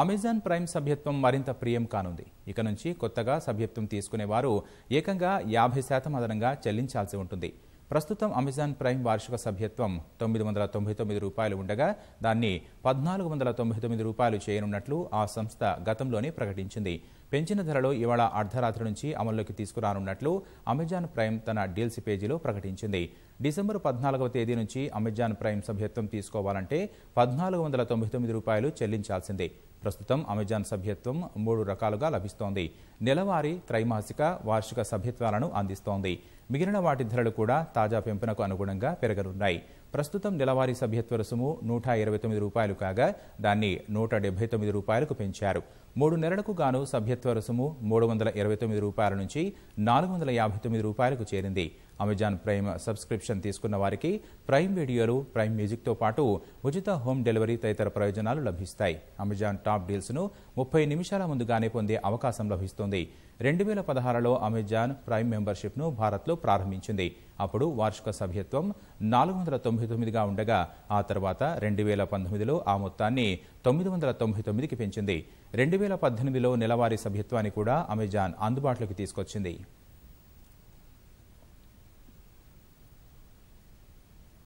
Amazon prime సభ్యత్వం మరింత ప్రియం కానుంది ఇక నుంచి కొత్తగా సభ్యత్వం తీసుకునేవారు ఏకంగా యాభై శాతం అదనంగా చెల్లించాల్సి ఉంటుంది ప్రస్తుతం అమెజాన్ ప్రైమ్ వార్షిక సభ్యత్వం తొమ్మిది వందల తొంభై తొమ్మిది రూపాయలు ఉండగా దాన్ని పద్నాలుగు వందల తొంభై తొమ్మిది రూపాయలు చేయనున్నట్లు ఆ సంస్థ గతంలోనే ప్రకటించింది పెంచిన ధరలో ఇవాళ అర్ధరాత్రి నుంచి అమల్లోకి తీసుకురానున్నట్లు అమెజాన్ ప్రైమ్ తన డీల్స్ పేజీలో ప్రకటించింది డిసెంబర్ పద్నాలుగవ తేదీ నుంచి అమెజాన్ ప్రైమ్ సభ్యత్వం తీసుకోవాలంటే పద్నాలుగు వందల తొంభై తొమ్మిది రూపాయలు చెల్లించాల్సిందే ప్రస్తుతం అమెజాన్ సభ్యత్వం మూడు రకాలుగా లభిస్తోంది నెలవారీ త్రైమాసిక వార్షిక సభ్యత్వాలను అందిస్తోంది మిగిలిన వాటి ధరలు కూడా తాజా పెంపునకు అనుగుణంగా పెరగనున్నాయి ప్రస్తుతం నెలవారీ సభ్యత్వ రుసుము నూట ఇరవై తొమ్మిది రూపాయలు కాగా దాన్ని నూట డెబ్బై తొమ్మిది రూపాయలకు పెంచారు మూడు నెలలకు గాను సభ్యత్వ రుసుము మూడు వందల ఇరవై తొమ్మిది రూపాయల నుంచి నాలుగు వందల యాభై తొమ్మిది రూపాయలకు చేరింది అమెజాన్ ప్రైమ్ సబ్స్క్రిప్షన్ తీసుకున్న వారికి ప్రైమ్ వీడియోలు ప్రైమ్ మ్యూజిక్తో పాటు ఉచిత హోమ్ డెలివరీ తదితర ప్రయోజనాలు లభిస్తాయి అమెజాన్ టాప్ డీల్స్ను ముప్పై నిమిషాల ముందుగానే పొందే అవకాశం లభిస్తుంది రెండు వేల పదహారులో అమెజాన్ ప్రైమ్ మెంబర్షిప్ను భారత్లో ప్రారంభించింది అప్పుడు వార్షిక సభ్యత్వం నాలుగు వందల తొంభై తొమ్మిదిగా ఉండగా ఆ తర్వాత రెండు వేల పంతొమ్మిదిలో ఆ మొత్తాన్ని తొమ్మిది వందల తొంభై తొమ్మిదికి పెంచింది రెండు వేల పద్దెనిమిదిలో నెలవారీ సభ్యత్వాన్ని కూడా అమెజాన్ అందుబాటులోకి తీసుకొచ్చింది